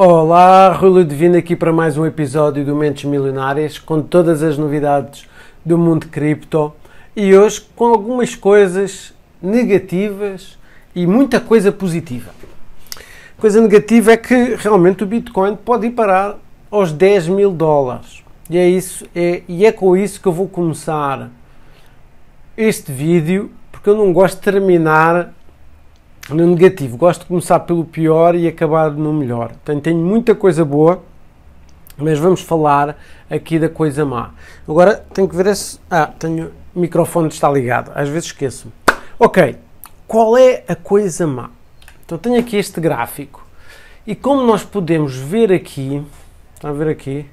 Olá, Rui Ludovino aqui para mais um episódio do Mentes Milionárias, com todas as novidades do mundo cripto e hoje com algumas coisas negativas e muita coisa positiva. Coisa negativa é que realmente o Bitcoin pode ir parar aos 10 mil dólares. E é, isso, é, e é com isso que eu vou começar este vídeo, porque eu não gosto de terminar no negativo. Gosto de começar pelo pior e acabar no melhor. Tenho, tenho muita coisa boa, mas vamos falar aqui da coisa má. Agora tenho que ver se. Ah, tenho. O microfone está ligado. Às vezes esqueço-me. Ok. Qual é a coisa má? Então tenho aqui este gráfico. E como nós podemos ver aqui, está a ver aqui,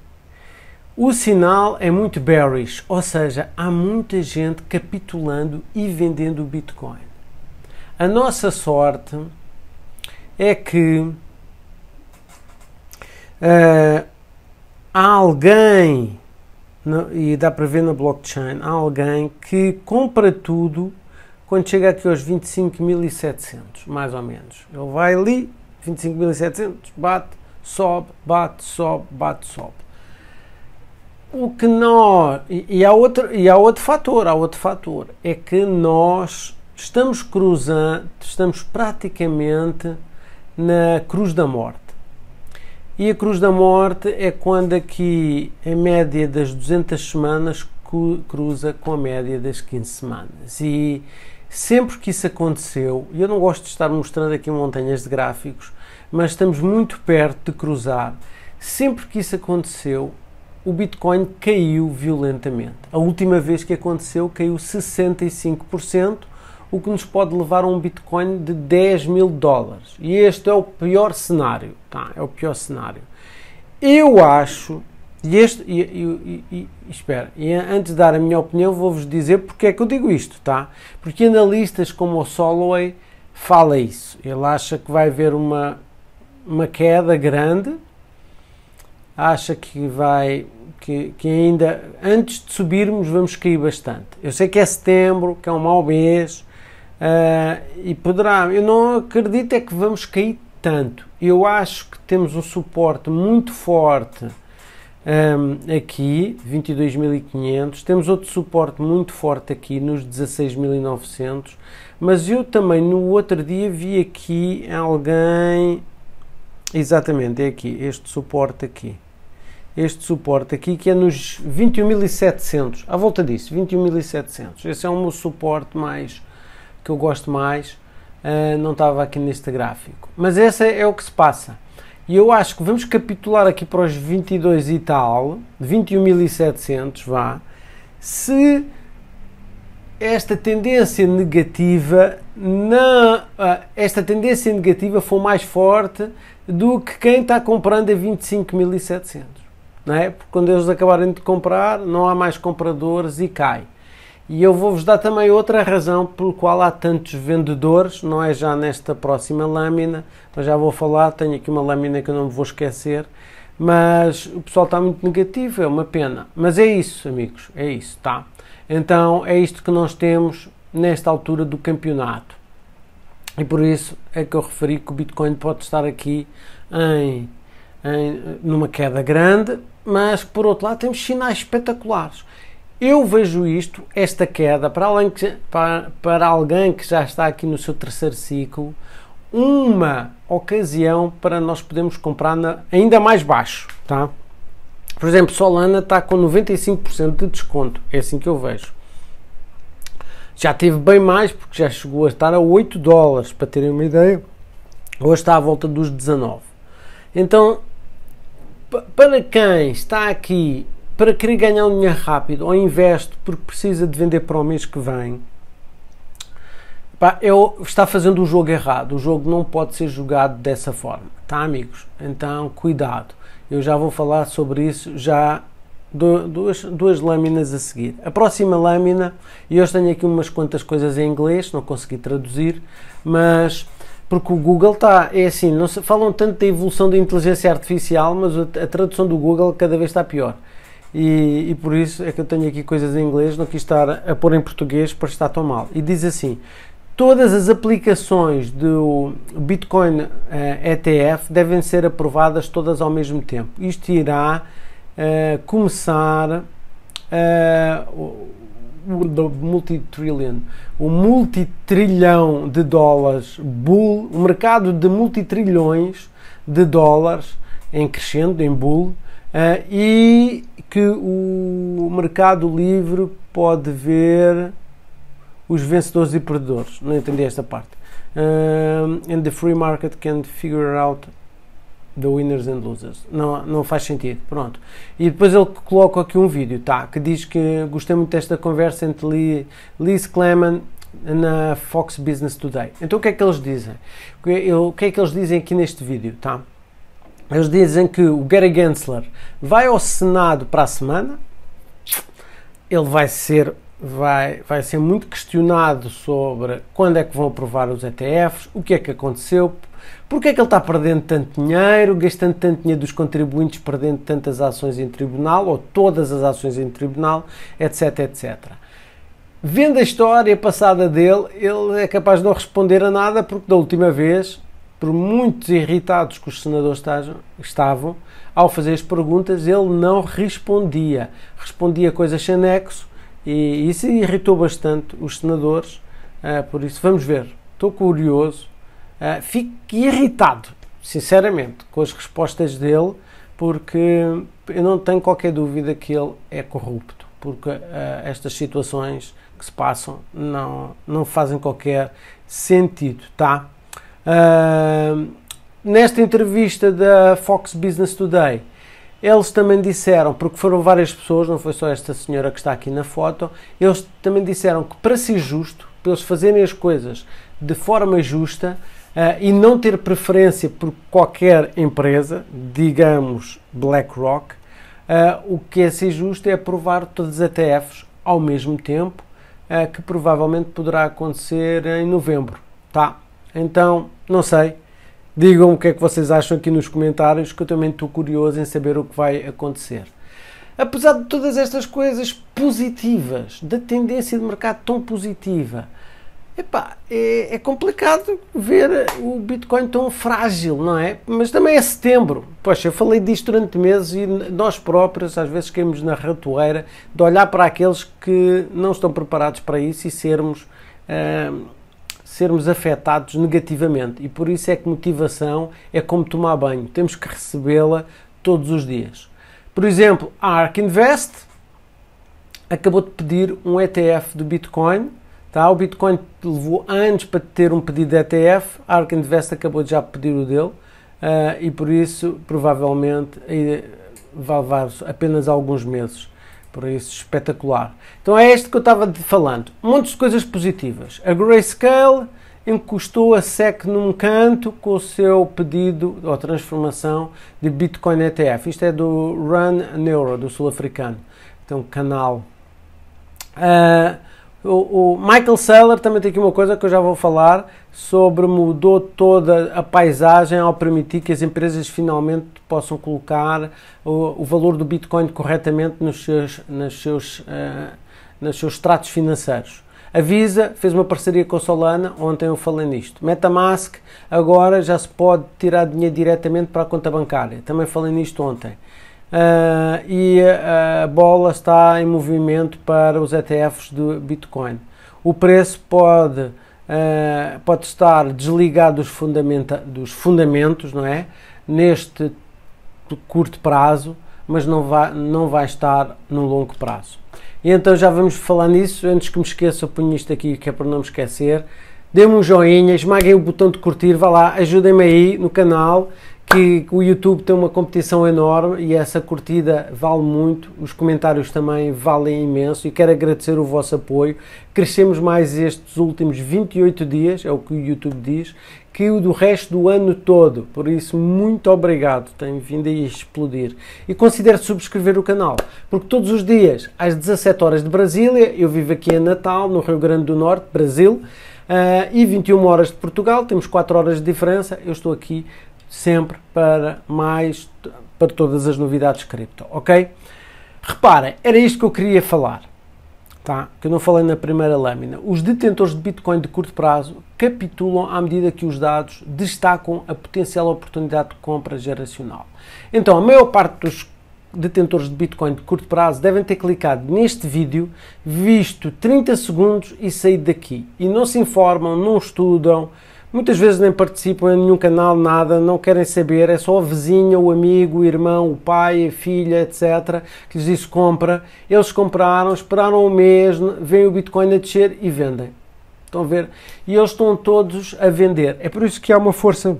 o sinal é muito bearish, ou seja, há muita gente capitulando e vendendo o Bitcoin. A nossa sorte é que uh, há alguém, no, e dá para ver na blockchain, há alguém que compra tudo quando chega aqui aos 25.700, mais ou menos. Ele vai ali, 25.700, bate, sobe, bate, sobe, bate, sobe. O que nós. E, e, há outro, e há outro fator, há outro fator. É que nós estamos cruzando, estamos praticamente na cruz da morte. E a cruz da morte é quando aqui a média das 200 semanas cruza com a média das 15 semanas. E sempre que isso aconteceu, e eu não gosto de estar mostrando aqui montanhas de gráficos, mas estamos muito perto de cruzar. Sempre que isso aconteceu, o Bitcoin caiu violentamente. A última vez que aconteceu caiu 65%, o que nos pode levar a um Bitcoin de 10 mil dólares. E este é o pior cenário, tá? É o pior cenário. Eu acho, e este, e, e, e, e espera, e antes de dar a minha opinião, vou-vos dizer porque é que eu digo isto, tá? Porque analistas como o Soloway fala isso. Ele acha que vai haver uma, uma queda grande, acha que vai que, que, ainda antes de subirmos vamos cair bastante. Eu sei que é setembro, que é um mau mês, Uh, e poderá. Eu não acredito é que vamos cair tanto. Eu acho que temos um suporte muito forte um, ehm, aqui, 22.500. Temos outro suporte muito forte aqui, nos 16.900. Mas eu também no outro dia vi aqui alguém. Exatamente, é aqui, este suporte aqui. Este suporte aqui que é nos 21.700, à volta disso, 21.700. Esse é um suporte mais que eu gosto mais, uh, não estava aqui neste gráfico. Mas esse é, é o que se passa. E eu acho que vamos capitular aqui para os 22 e tal, 21.700, vá, se esta tendência negativa não, ah, esta tendência negativa for mais forte do que quem está comprando a 25.700, não é? Porque quando eles acabarem de comprar, não há mais compradores e cai. E eu vou-vos dar também outra razão pelo qual há tantos vendedores, não é já nesta próxima lâmina, mas já vou falar, tenho aqui uma lâmina que eu não me vou esquecer, mas o pessoal está muito negativo, é uma pena. Mas é isso, amigos, é isso, tá? Então é isto que nós temos nesta altura do campeonato. E por isso é que eu referi que o Bitcoin pode estar aqui em, em numa queda grande, mas por outro lado temos sinais espetaculares. Eu vejo isto, esta queda, para, além que, para, para alguém que já está aqui no seu terceiro ciclo, uma ocasião para nós podermos comprar na, ainda mais baixo, tá? Por exemplo, Solana está com 95% de desconto, é assim que eu vejo. Já teve bem mais, porque já chegou a estar a 8 dólares, para terem uma ideia. Hoje está à volta dos 19. Então, para quem está aqui para querer ganhar um dinheiro rápido ou investe porque precisa de vender para o mês que vem, pá, eu, está fazendo o jogo errado. O jogo não pode ser jogado dessa forma, tá, amigos? Então, cuidado. Eu já vou falar sobre isso já duas, duas lâminas a seguir. A próxima lâmina, e hoje tenho aqui umas quantas coisas em inglês, não consegui traduzir, mas porque o Google está, é assim, não se, falam tanto da evolução da inteligência artificial, mas a, a tradução do Google cada vez está pior e, e, por isso é que eu tenho aqui coisas em inglês, não quis estar a pôr em português para estar tão mal. E diz assim: todas as aplicações do Bitcoin uh, eh, ETF devem ser aprovadas todas ao mesmo tempo. Isto irá uh, começar uh, o multitrillion, o multitrilhão de dólares bull, o mercado de multitrilhões de dólares em crescendo, em bull, eh, e que o Mercado Livre pode ver os vencedores e perdedores. Não entendi esta parte. Uh, and the free market can figure out the winners and losers. Não, não faz sentido. Pronto. E depois ele coloca aqui um vídeo, tá? Que diz que gostei muito desta conversa entre Lee, Liz Clement na Fox Business Today. Então o que é que eles dizem? O que é que eles dizem aqui neste vídeo, tá? Eles dizem que o Gary Gensler vai ao Senado para a semana. Ele vai ser, vai, vai ser muito questionado sobre quando é que vão aprovar os ETFs, o que é que aconteceu, porque é que ele está perdendo tanto dinheiro, gastando tanto dinheiro dos contribuintes, perdendo tantas ações em tribunal, ou todas as ações em tribunal, etc, etc. Vendo a história passada dele, ele é capaz de não responder a nada, porque da última vez por muitos irritados que os senadores estavam, ao fazer as perguntas, ele não respondia. Respondia coisas sem nexo e isso irritou bastante os senadores. Eh, por isso, vamos ver. Estou curioso. Eh, fico irritado, sinceramente, com as respostas dele, porque eu não tenho qualquer dúvida que ele é corrupto. Porque eh, estas situações que se passam não, não fazem qualquer sentido, tá? Uh, nesta entrevista da Fox Business Today, eles também disseram, porque foram várias pessoas, não foi só esta senhora que está aqui na foto, eles também disseram que para ser justo, para eles fazerem as coisas de forma justa uh, e não ter preferência por qualquer empresa, digamos BlackRock, uh, o que é ser justo é aprovar todos os ETFs ao mesmo tempo, uh, que provavelmente poderá acontecer em novembro, tá? Então, não sei. Digam o que é que vocês acham aqui nos comentários, que eu também estou curioso em saber o que vai acontecer. Apesar de todas estas coisas positivas, da tendência de mercado tão positiva, epá, é, é complicado ver o Bitcoin tão frágil, não é? Mas também é setembro. Poxa, eu falei disto durante meses e nós próprios às vezes caímos na ratoeira de olhar para aqueles que não estão preparados para isso e sermos. Eh, sermos afetados negativamente e por isso é que motivação é como tomar banho, temos que recebê-la todos os dias. Por exemplo, a ARK Invest acabou de pedir um ETF do Bitcoin. Tá? O Bitcoin levou anos para ter um pedido de ETF, a ARK Invest acabou de já pedir o dele uh, e por isso provavelmente eh, vai levar apenas alguns meses por isso espetacular. Então é este que eu estava falando. Um monte de coisas positivas. A Grayscale encostou a SEC num canto com o seu pedido ou transformação de Bitcoin ETF. Isto é do Run Neuro, do sul-africano. Então, canal. Uh, o, o Michael Saylor também tem aqui uma coisa que eu já vou falar sobre mudou toda a paisagem ao permitir que as empresas finalmente possam colocar o, o valor do Bitcoin corretamente nos seus, nas seus, uh, nos seus tratos financeiros. A Visa fez uma parceria com a Solana, ontem eu falei nisto. Metamask, agora já se pode tirar dinheiro diretamente para a conta bancária, também falei nisto ontem uh, e a bola está em movimento para os ETFs do Bitcoin. O preço pode, uh, pode estar desligado dos, fundamenta dos fundamentos, não é? Neste curto prazo, mas não vai, não vai estar no longo prazo. E então já vamos falar nisso. Antes que me esqueça, eu ponho isto aqui que é para não me esquecer. Dê-me um joinha, esmaguem o botão de curtir, vá lá, ajudem-me aí no canal que o YouTube tem uma competição enorme e essa curtida vale muito, os comentários também valem imenso e quero agradecer o vosso apoio. Crescemos mais estes últimos 28 dias, é o que o YouTube diz, que o do resto do ano todo. Por isso, muito obrigado, tem vindo a explodir. E considere subscrever o canal, porque todos os dias, às 17 horas de Brasília, eu vivo aqui em Natal, no Rio Grande do Norte, Brasil, uh, e 21 horas de Portugal, temos 4 horas de diferença, eu estou aqui sempre para mais para todas as novidades cripto, ok? Reparem, era isto que eu queria falar, tá? Que eu não falei na primeira lâmina. Os detentores de Bitcoin de curto prazo capitulam à medida que os dados destacam a potencial oportunidade de compra geracional. Então, a maior parte dos detentores de Bitcoin de curto prazo devem ter clicado neste vídeo, visto 30 segundos e saído daqui. E não se informam, não estudam, Muitas vezes nem participam em nenhum canal, nada, não querem saber, é só a vizinha, o amigo, o irmão, o pai, a filha, etc., que lhes diz compra. Eles compraram, esperaram um mês, vem o Bitcoin a descer e vendem. Estão a ver? E eles estão todos a vender. É por isso que há uma força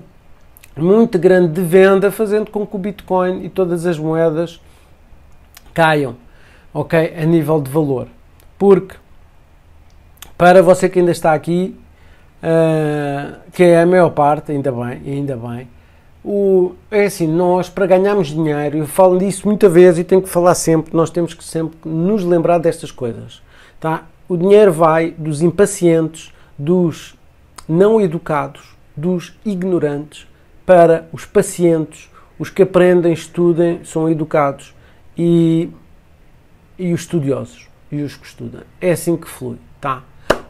muito grande de venda, fazendo com que o Bitcoin e todas as moedas caiam, ok? A nível de valor. Porque, para você que ainda está aqui, ah, que é a maior parte, ainda bem, ainda bem. O, é assim, nós para ganharmos dinheiro, eu falo disso muita vez e tenho que falar sempre, nós temos que sempre nos lembrar destas coisas. Tá? O dinheiro vai dos impacientes, dos não educados, dos ignorantes, para os pacientes, os que aprendem, estudem, são educados e, e os estudiosos e os que estudam. É assim que flui, tá?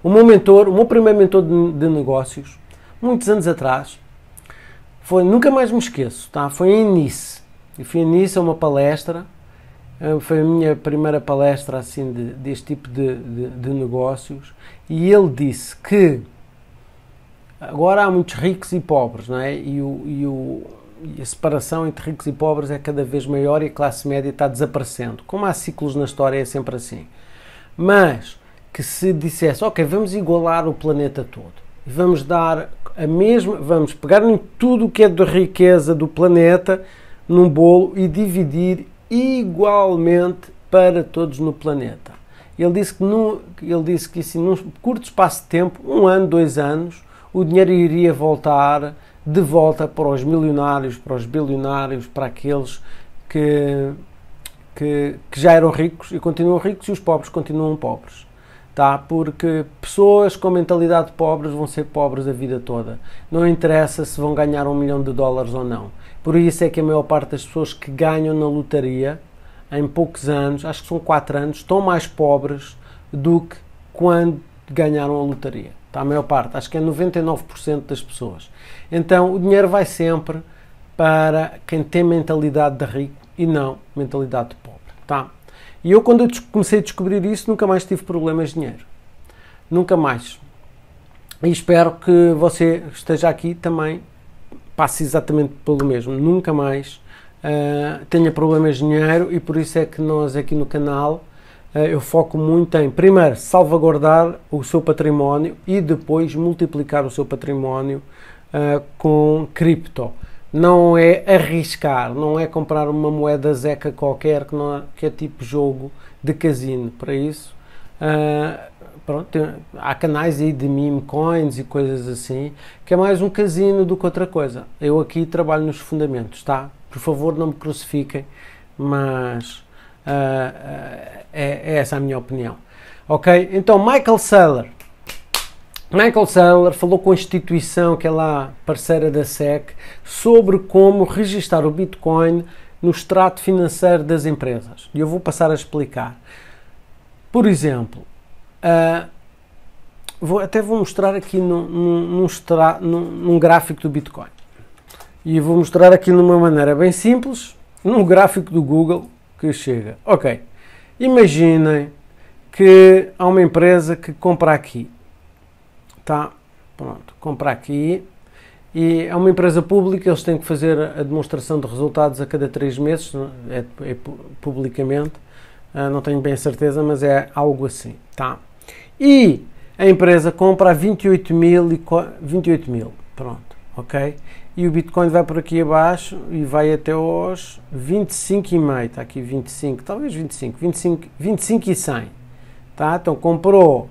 O meu mentor, o meu primeiro mentor de, de negócios, muitos anos atrás, foi, nunca mais me esqueço, tá? foi em Nice. e fui em Nice a uma palestra, eh, foi a minha primeira palestra assim de, deste tipo de, de, de negócios, e ele disse que agora há muitos ricos e pobres, não é? E, o, e, o, e a separação entre ricos e pobres é cada vez maior e a classe média está desaparecendo. Como há ciclos na história, é sempre assim. Mas que se dissesse, ok, vamos igualar o planeta todo e vamos dar a mesma, vamos pegar em tudo o que é da riqueza do planeta num bolo e dividir igualmente para todos no planeta. Ele disse que, num, ele disse que assim, num curto espaço de tempo, um ano, dois anos, o dinheiro iria voltar de volta para os milionários, para os bilionários, para aqueles que, que, que já eram ricos e continuam ricos e os pobres continuam pobres tá? Porque pessoas com mentalidade pobres vão ser pobres a vida toda. Não interessa se vão ganhar um milhão de dólares ou não. Por isso é que a maior parte das pessoas que ganham na lotaria em poucos anos, acho que são 4 anos, estão mais pobres do que quando ganharam a lotaria. Tá? A maior parte, acho que é 99% das pessoas. Então o dinheiro vai sempre para quem tem mentalidade de rico e não mentalidade de pobre. Tá? E eu, quando eu comecei a descobrir isso, nunca mais tive problemas de dinheiro. Nunca mais. E espero que você esteja aqui também, passe exatamente pelo mesmo. Nunca mais uh, tenha problemas de dinheiro e por isso é que nós aqui no canal uh, eu foco muito em, primeiro, salvaguardar o seu património e depois multiplicar o seu património uh, com cripto não é arriscar, não é comprar uma moeda zeca qualquer que, não, que é tipo jogo de casino. Para isso, uh, pronto, tem, há canais aí de meme coins e coisas assim, que é mais um casino do que outra coisa. Eu aqui trabalho nos fundamentos, tá? Por favor, não me crucifiquem, mas uh, uh, é, é essa a minha opinião. Ok? Então, Michael Saylor Michael Saylor falou com a instituição que é lá parceira da SEC sobre como registar o Bitcoin no extrato financeiro das empresas. E eu vou passar a explicar. Por exemplo, uh, vou, até vou mostrar aqui num, num, num, num, gráfico do Bitcoin. E vou mostrar aqui de uma maneira bem simples, num gráfico do Google que chega. Ok, imaginem que há uma empresa que compra aqui tá, pronto, compra aqui. E é uma empresa pública, eles têm que fazer a demonstração de resultados a cada três meses, é, é, é publicamente, uh, não tenho bem certeza, mas é algo assim, tá? E a empresa compra a 28 mil, e 28 mil, pronto, ok? E o Bitcoin vai por aqui abaixo e vai até aos 25,5, está aqui 25, talvez 25, 25, 25 e 100, tá? Então comprou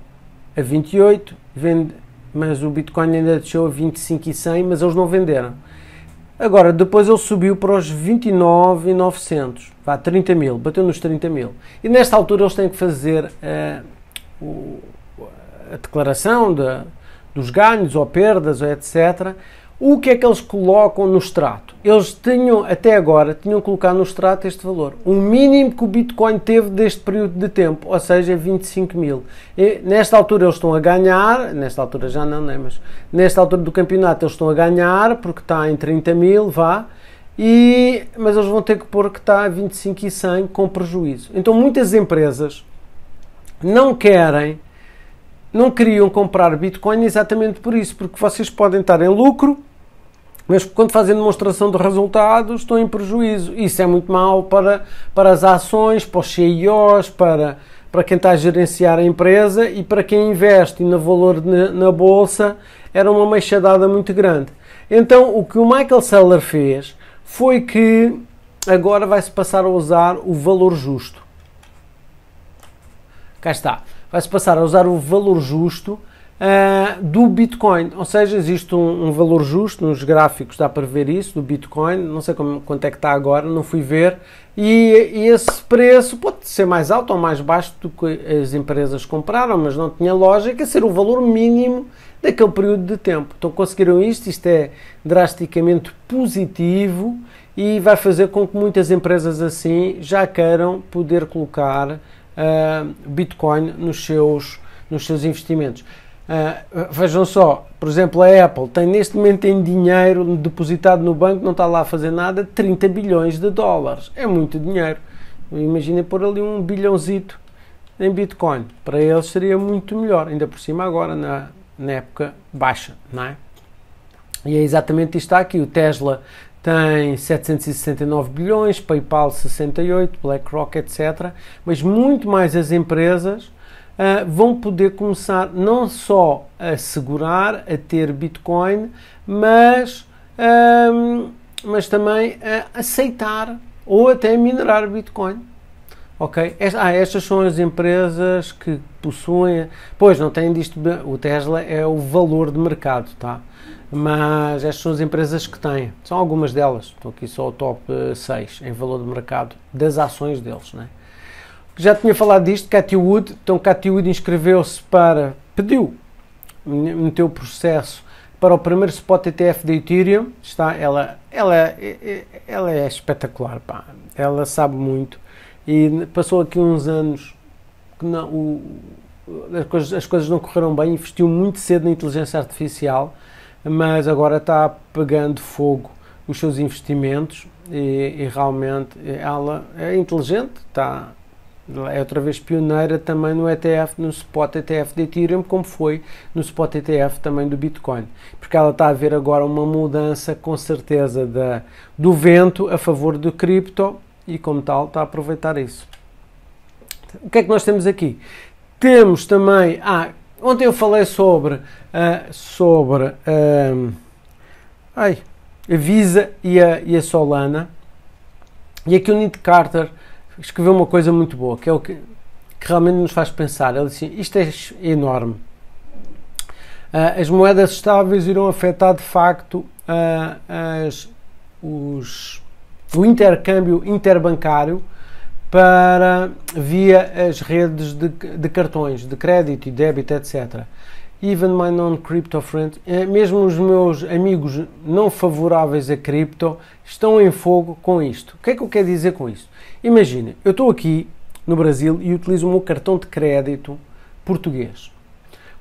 a 28, vende mas o Bitcoin ainda deixou a 25 e 100, mas eles não venderam. Agora, depois ele subiu para os 29,900, vá, 30 mil, bateu nos 30 mil. E nesta altura eles têm que fazer uh, o, a declaração de, dos ganhos ou perdas, ou etc., o que é que eles colocam no extrato? Eles tinham, até agora, tinham colocado no extrato este valor. O mínimo que o Bitcoin teve deste período de tempo, ou seja, 25 mil. E nesta altura eles estão a ganhar, nesta altura já não, nem, né, mas nesta altura do campeonato eles estão a ganhar, porque está em 30 mil, vá, e, mas eles vão ter que pôr que está a 25 e 100 com prejuízo. Então muitas empresas não querem não queriam comprar Bitcoin exatamente por isso, porque vocês podem estar em lucro, mas quando fazem demonstração de resultados estão em prejuízo. Isso é muito mau para, para as ações, para os CIOs, para, para quem está a gerenciar a empresa e para quem investe no valor na, na bolsa, era uma machadada muito grande. Então, o que o Michael Saylor fez foi que agora vai-se passar a usar o valor justo. Cá está vai-se passar a usar o valor justo uh, do Bitcoin. Ou seja, existe um, um, valor justo, nos gráficos dá para ver isso, do Bitcoin, não sei como, quanto é que está agora, não fui ver. E, e, esse preço pode ser mais alto ou mais baixo do que as empresas compraram, mas não tinha lógica ser o valor mínimo daquele período de tempo. Então conseguiram isto, isto é drasticamente positivo e vai fazer com que muitas empresas assim já queiram poder colocar uh, Bitcoin nos seus, nos seus investimentos. Uh, vejam só, por exemplo, a Apple tem neste momento em dinheiro depositado no banco, não está lá a fazer nada, 30 bilhões de dólares. É muito dinheiro. Imagina pôr ali um bilhãozito em Bitcoin. Para eles seria muito melhor, ainda por cima agora na, na época baixa, não é? E é exatamente isto aqui. O Tesla tem 769 bilhões, PayPal 68, BlackRock, etc. Mas muito mais as empresas uh, vão poder começar não só a segurar, a ter Bitcoin, mas, ehm, mas também a aceitar ou até minerar Bitcoin. Ok? Ah, estas são as empresas que possuem. Pois, não tem disto. O Tesla é o valor de mercado, tá? Mas estas são as empresas que têm. São algumas delas. Estou aqui só o top 6 eh, em valor de mercado das ações deles, né? Já tinha falado disto, Cathy Wood. Então, Cathy Wood inscreveu-se para. pediu, no teu processo para o primeiro spot ETF da Ethereum. Está, ela, ela, é, é, ela é espetacular, pá. Ela sabe muito e passou aqui uns anos que não, o, as, coisas, as coisas não correram bem, investiu muito cedo na inteligência artificial, mas agora está pegando fogo os seus investimentos e, e realmente ela é inteligente, está é outra vez pioneira também no ETF, no spot ETF de Ethereum, como foi no spot ETF também do Bitcoin. Porque ela está a ver agora uma mudança, com certeza, da, do vento a favor do cripto e, como tal, está a aproveitar isso. O que é que nós temos aqui? Temos também. Ah, ontem eu falei sobre. Uh, sobre. Uh, ai, a Visa e a, e a Solana. E aqui o Nick Carter escreveu uma coisa muito boa, que é o que, que realmente nos faz pensar. Ele disse: Isto é enorme. Uh, as moedas estáveis irão afetar de facto uh, as, os, o intercâmbio interbancário para via as redes de, de cartões de crédito e débito, etc. Even my non-crypto friends, eh, mesmo os meus amigos não favoráveis a cripto, estão em fogo com isto. O que é que eu quero dizer com isto? Imagina, eu estou aqui no Brasil e utilizo o meu cartão de crédito português.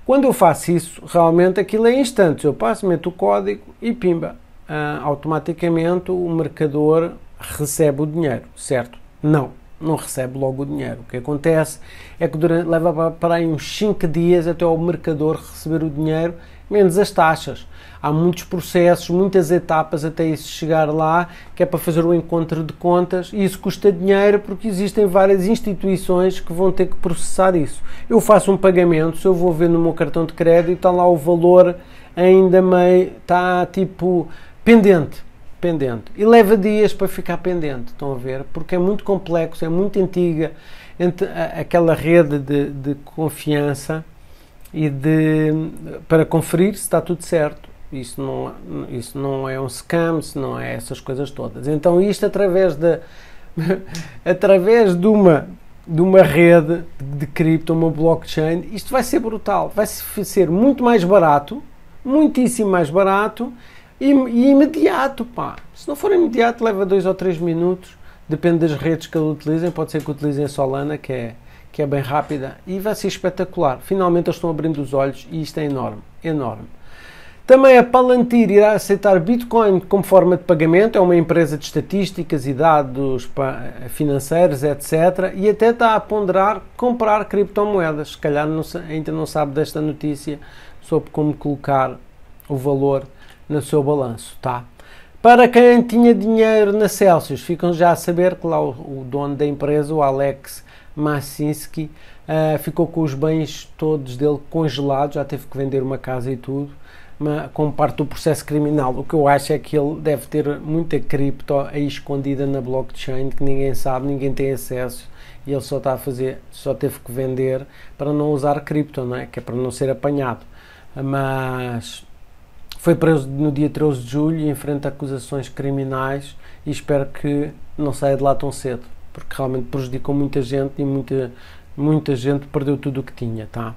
Quando eu faço isso, realmente aquilo é instante. Eu passo, meto o código e pimba. Ah, automaticamente o mercador recebe o dinheiro, certo? Não, não recebe logo o dinheiro. O que acontece é que durante, leva para aí uns 5 dias até o mercador receber o dinheiro, menos as taxas. Há muitos processos, muitas etapas até isso chegar lá, que é para fazer o encontro de contas, e isso custa dinheiro porque existem várias instituições que vão ter que processar isso. Eu faço um pagamento, se eu vou ver no meu cartão de crédito, está lá o valor ainda meio, está tipo pendente, pendente. E leva dias para ficar pendente, estão a ver? Porque é muito complexo, é muito antiga entre aquela rede de, de confiança e de para conferir se está tudo certo. Isso não, isso não é um scam, isso não é essas coisas todas. Então isto através de através de uma de uma rede de cripto, uma blockchain, isto vai ser brutal, vai ser muito mais barato, muitíssimo mais barato e, imediato, pá. Se não for imediato, leva dois ou três minutos, depende das redes que utilizem, pode ser que utilizem Solana, que é, que é bem rápida, e vai ser espetacular. Finalmente eles estão abrindo os olhos e isto é enorme, enorme. Também a Palantir irá aceitar Bitcoin como forma de pagamento, é uma empresa de estatísticas e dados eh, financeiros, etc. E até está a ponderar comprar criptomoedas. Se calhar não, ainda não sabe desta notícia sobre como colocar o valor no seu balanço, tá? Para quem tinha dinheiro na Celsius, ficam já a saber que lá o, o dono da empresa, o Alex Massinski, uh, eh, ficou com os bens todos dele congelados, já teve que vender uma casa e tudo, como parte do processo criminal. O que eu acho é que ele deve ter muita cripto aí escondida na blockchain, que ninguém sabe, ninguém tem acesso, e ele só está a fazer, só teve que vender para não usar cripto, não é? Que é para não ser apanhado. Mas foi preso no dia 13 de julho e enfrenta acusações criminais e espero que não saia de lá tão cedo, porque realmente prejudicou muita gente e muita, muita gente perdeu tudo o que tinha, tá?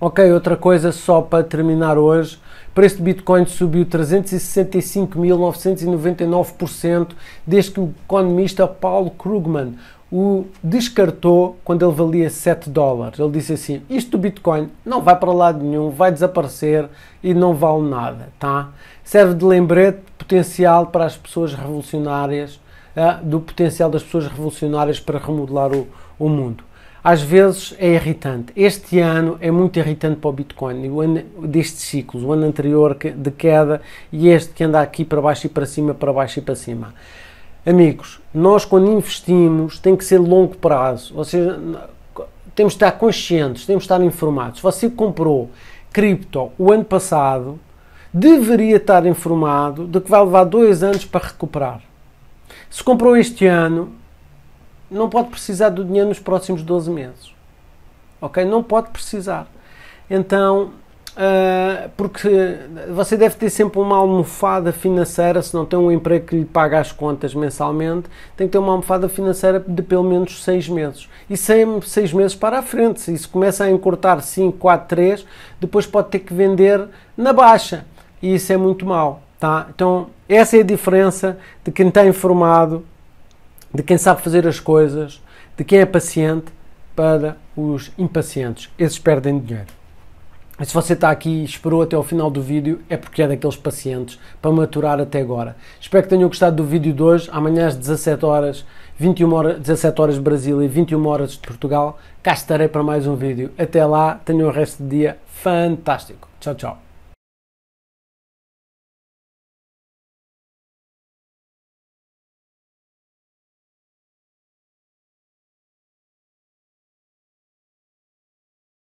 Ok, outra coisa só para terminar hoje. O preço de Bitcoin subiu 365.999% desde que o economista Paulo Krugman o descartou quando ele valia 7 dólares. Ele disse assim: Isto do Bitcoin não vai para lado nenhum, vai desaparecer e não vale nada. Tá? Serve de lembrete potencial para as pessoas revolucionárias, uh, do potencial das pessoas revolucionárias para remodelar o, o mundo. Às vezes é irritante. Este ano é muito irritante para o Bitcoin, o ano destes ciclos, o ano anterior de queda e este que anda aqui para baixo e para cima, para baixo e para cima. Amigos, nós quando investimos tem que ser longo prazo, ou seja, temos de estar conscientes, temos de estar informados. Se você comprou cripto o ano passado, deveria estar informado de que vai levar dois anos para recuperar. Se comprou este ano, não pode precisar do dinheiro nos próximos 12 meses. Ok? Não pode precisar. Então, Uh, porque você deve ter sempre uma almofada financeira, se não tem um emprego que lhe paga as contas mensalmente, tem que ter uma almofada financeira de pelo menos 6 meses. E sempre 6 meses para a frente. Se isso começa a encurtar 5, 4, 3, depois pode ter que vender na baixa. E isso é muito mau. Tá? Então, essa é a diferença de quem está informado, de quem sabe fazer as coisas, de quem é paciente para os impacientes. Esses perdem dinheiro. Se você está aqui e esperou até ao final do vídeo, é porque é daqueles pacientes para maturar até agora. Espero que tenham gostado do vídeo de hoje. Amanhã às 17 horas, 21 horas, 17 horas de Brasília e 21 horas de Portugal, cá estarei para mais um vídeo. Até lá, tenham um resto de dia fantástico. Tchau, tchau.